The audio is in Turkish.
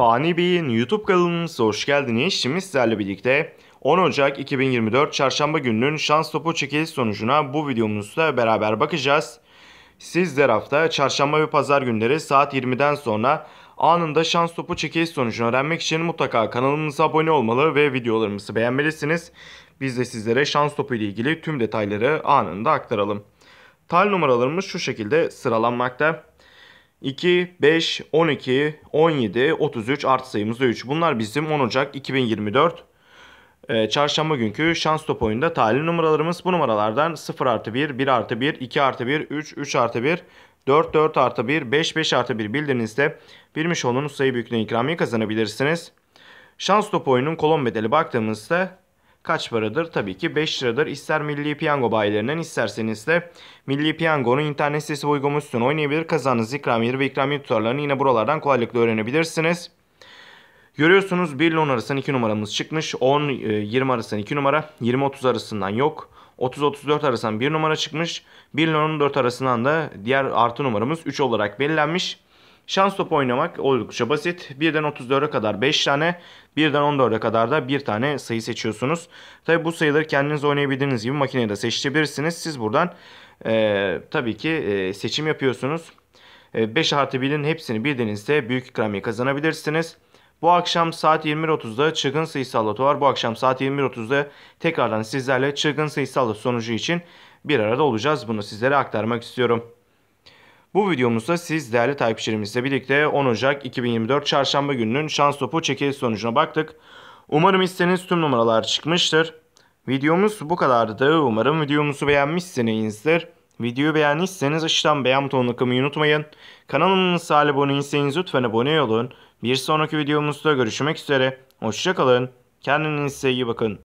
Fani Bey'in YouTube kanalımıza hoş geldiniz. Şimdi sizlerle birlikte 10 Ocak 2024 Çarşamba gününün şans topu çekiliş sonucuna bu videomuzda beraber bakacağız. Sizler hafta çarşamba ve pazar günleri saat 20'den sonra anında şans topu çekiliş sonucunu öğrenmek için mutlaka kanalımıza abone olmalı ve videolarımızı beğenmelisiniz. Biz de sizlere şans topu ile ilgili tüm detayları anında aktaralım. Tal numaralarımız şu şekilde sıralanmakta. 2, 5, 12, 17, 33 artı sayımız da 3. Bunlar bizim 10 Ocak 2024 e, çarşamba günkü şans top oyunda talih numaralarımız. Bu numaralardan 0 artı 1, 1 artı 1, 2 artı 1, 3, 3 artı 1, 4, 4 artı 1, 5, 5 artı 1 bildiğinizde bilmiş olduğunuz sayı büyüklüğüne ikramiye kazanabilirsiniz. Şans top oyunun kolon bedeli baktığımızda kaç paradır? Tabii ki 5 liradır. İster Milli Piyango bayilerinden isterseniz de Milli Piyango'nun internet sitesi uygun üstüne oynayabilir. Kazanınız ikramiyeleri ve ikramiye tutarlarını yine buralardan kolaylıkla öğrenebilirsiniz. Görüyorsunuz 1 ile 10 arasından 2 numaramız çıkmış. 10-20 e, arasından 2 numara. 20-30 arasından yok. 30-34 arasından 1 numara çıkmış. 1 ile 14 arasından da diğer artı numaramız 3 olarak belirlenmiş. Şans topu oynamak oldukça basit. 1'den 34'e kadar 5 tane, 1'den 14'e kadar da 1 tane sayı seçiyorsunuz. Tabi bu sayıları kendiniz oynayabildiğiniz gibi makineye de seçebilirsiniz. Siz buradan e, tabii ki e, seçim yapıyorsunuz. 5 e, artı 1'in hepsini bildiğinizde büyük ikramiye kazanabilirsiniz. Bu akşam saat 21.30'da çılgın sayısal loto var. Bu akşam saat 21.30'da tekrardan sizlerle çılgın sayısal loto sonucu için bir arada olacağız. Bunu sizlere aktarmak istiyorum. Bu videomuzda siz değerli takipçilerimizle birlikte 10 Ocak 2024 Çarşamba gününün şans topu çekiliş sonucuna baktık. Umarım istediğiniz tüm numaralar çıkmıştır. Videomuz bu kadardı. Umarım videomuzu beğenmişsinizdir. Videoyu beğendiyseniz aşağıdan beğen butonuna kılmayı unutmayın. Kanalımıza abone değilseniz lütfen abone olun. Bir sonraki videomuzda görüşmek üzere. Hoşçakalın. Kendinize iyi bakın.